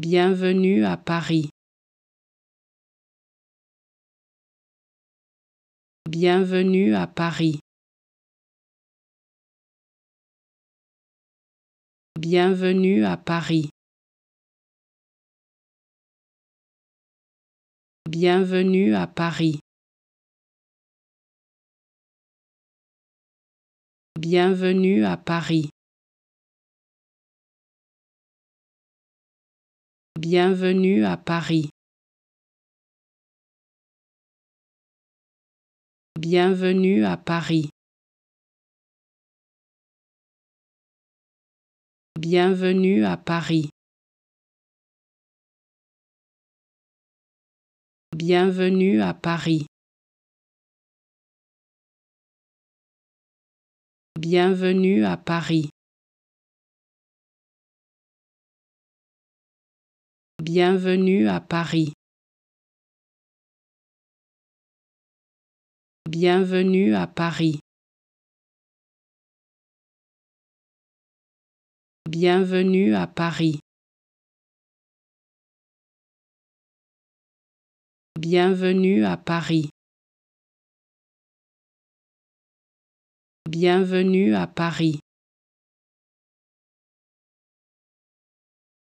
Bienvenue à Paris. Bienvenue à Paris. Bienvenue à Paris. Bienvenue à Paris. Bienvenue à Paris. Bienvenue à Paris. Bienvenue à Paris. Bienvenue à Paris. Bienvenue à Paris. Bienvenue à Paris. Bienvenue à Paris. Bienvenue à Paris. Bienvenue à Paris. Bienvenue à Paris. Bienvenue à Paris.